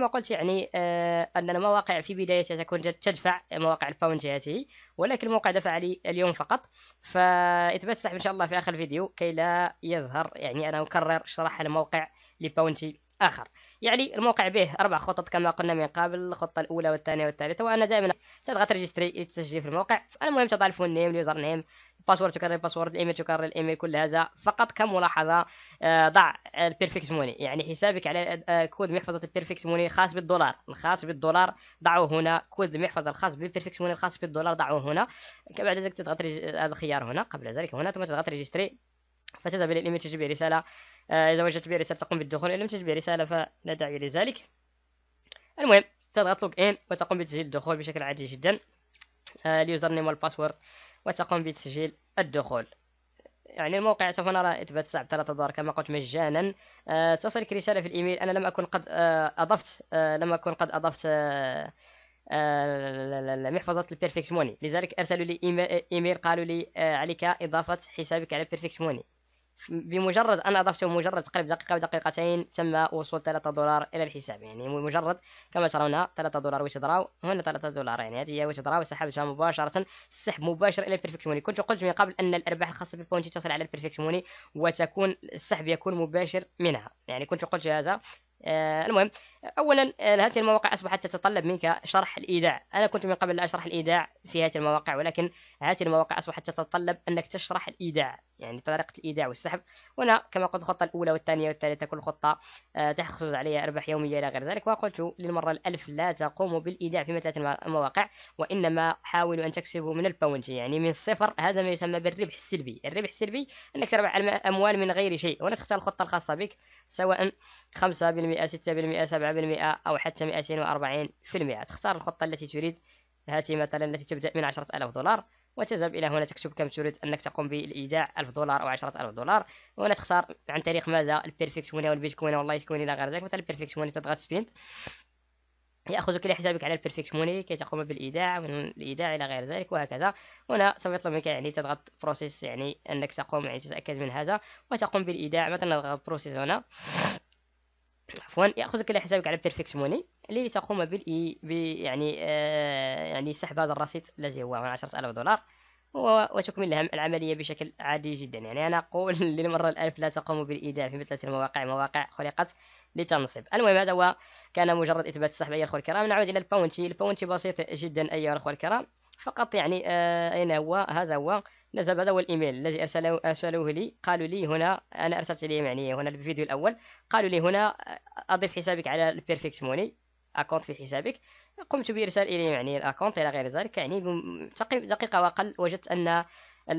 كما قلت يعني آه، أن المواقع في بدايتها تكون تدفع مواقع الباوند ولكن الموقع دفع لي اليوم فقط فاتمسح إن شاء الله في آخر الفيديو كي لا يظهر يعني أنا أكرر شرح الموقع لباونتي آخر يعني الموقع به أربع خطط كما قلنا من قبل الخطة الأولى والثانية والثالثة وأنا دائما تضغط ريجستري تسجل في الموقع المهم تضع الفون نيم اليوزر نيم الباسورد تكرر الباسورد الايميل تكرر الايميل كل هذا فقط كملاحظه آه، ضع البيرفكت موني يعني حسابك على آه، كود محفظه البيرفكت موني خاص بالدولار الخاص بالدولار ضعوه هنا كود المحفظه الخاص بالبيرفكت موني الخاص بالدولار ضعوه هنا بعد ذلك تضغط هذا الخيار هنا قبل ذلك هنا ثم تضغط ريجستري فتذهب الى الايميل تجيب رساله آه، اذا وجدت به رساله تقوم بالدخول ان لم تجب رساله فلا داعي لذلك المهم تضغط لوك ان وتقوم بتسجيل الدخول بشكل عادي جدا آه، اليوزر نيم والباسورد وتقوم بتسجيل الدخول يعني الموقع سوف نرى اثبات صعب ثلاثة دولار كما قلت مجانا أه تصلك رسالة في الايميل انا لم اكن قد أه اضفت أه لم اكن قد اضفت أه, آه، محفظة البيرفكت موني لذلك ارسلوا لي ايميل قالوا لي عليك اضافة حسابك على بيرفكت موني بمجرد أن أضفته مجرد تقريب دقيقة ودقيقتين تم وصول 3 دولار إلى الحساب يعني مجرد كما ترون 3 دولار ويتدراو هنا 3 دولار يعني هذه هي ويتدراو سحبتها مباشرة السحب مباشر إلى البرفكت موني كنت قلت من قبل أن الأرباح الخاصة بالبونتي تصل على البرفكت موني وتكون السحب يكون مباشر منها يعني كنت قلت هذا آه المهم اولا آه، هذه المواقع اصبحت تتطلب منك شرح الايداع انا كنت من قبل لا اشرح الايداع في هذه المواقع ولكن هذه المواقع اصبحت تتطلب انك تشرح الايداع يعني طريقه الايداع والسحب وانا كما قلت الخطه الاولى والثانيه والثالثه كل خطه آه تحصل عليها ارباح يوميه الى غير ذلك وقلت للمره الالف لا تقوموا بالايداع في مثل المواقع وانما حاولوا ان تكسبوا من البونج يعني من الصفر هذا ما يسمى بالربح السلبي الربح السلبي انك تربح اموال من غير شيء وانا تختار الخطه الخاصه بك سواء 5% ستة بالمئة سبعة بالمئة أو حتى مئتين وأربعين في المئة تختار الخطة التي تريد هاتي مثلا التي تبدأ من عشرة ألف دولار وتذهب إلى هنا تكتب كم تريد أنك تقوم بالإيداع ألف دولار أو عشرة ألف دولار وهنا تختار عن طريق ماذا البيرفكت موني والبيت موني إلى غير ذلك مثلا البيرفكت موني تضغط سبيند ياخذك الى حسابك على البيرفكت موني كي تقوم بالايداع من الايداع الى غير ذلك وهكذا هنا سوف يطلب منك يعني تضغط بروسيس يعني انك تقوم يعني تتاكد من هذا وتقوم بالايداع مثلا نضغط بروسيس هنا عفوا ياخذك الى حسابك على بيرفكت موني اللي تقوم بال يعني آه يعني سحب هذا الرصيد الذي هو 10000 دولار وتكمل العملية بشكل عادي جدا يعني أنا أقول للمرة الألف لا تقوم بالإيداع في مثل المواقع مواقع خلقت لتنصب المهم هذا هو كان مجرد إثبات السحب أيها الأخوة الكرام نعود إلى الباونتي الباونتي بسيط جدا أيها الأخوة الكرام فقط يعني آه، أين هو هذا هو نزل هذا هو الإيميل الذي ارسله أرسلوه لي قالوا لي هنا أنا أرسلت لي يعني هنا الفيديو الأول قالوا لي هنا آه، أضف حسابك على البيرفكت موني اكونت في حسابك قمت بارسال اليه يعني الاكونت الى غير ذلك يعني دقيقه واقل وجدت ان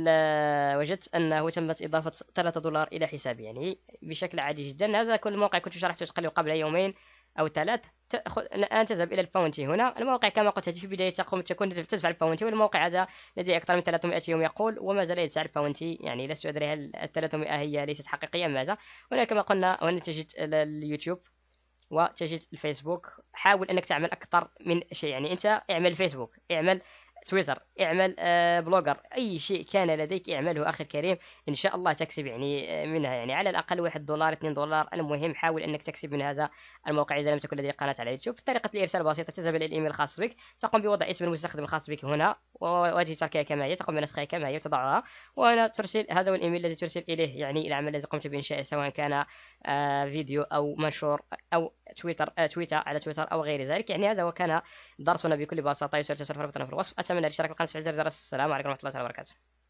آه، وجدت انه تمت اضافه 3 دولار الى حسابي يعني بشكل عادي جدا هذا كل موقع كنت شرحته قبل يومين او ثلاث تاخذ الان تذهب الى الباونتي هنا الموقع كما قلت في بدايه تقوم تكون تدفع الباونتي والموقع هذا لديه اكثر من 300 يوم يقول وما زال يدفع الباونتي يعني لست ادري هل ال 300 هي ليست حقيقيه ام ماذا هنا كما قلنا هنا تجد اليوتيوب وتجد الفيسبوك حاول انك تعمل اكثر من شيء يعني انت اعمل فيسبوك اعمل تويتر اعمل آه، بلوجر اي شيء كان لديك اعمله اخي الكريم ان شاء الله تكسب يعني آه، منها يعني على الاقل واحد دولار 2 دولار المهم حاول انك تكسب من هذا الموقع اذا لم تكن لديك قناه على اليوتيوب طريقه الارسال بسيطه تذهب الى الايميل الخاص بك تقوم بوضع اسم المستخدم الخاص بك هنا وواجهه تركها كما هي تقوم بنسخها كما هي وتضعها وهنا ترسل هذا هو الايميل الذي ترسل اليه يعني العمل الذي قمت بانشائه سواء كان آه، فيديو او منشور او تويتر تويتر على تويتر او غير ذلك يعني هذا هو كان درسنا بكل بساطه يسر تسر في الوصف تمنى الاشتراك بالقناه وتفعيل زر الجرس السلام عليكم ورحمه الله وبركاته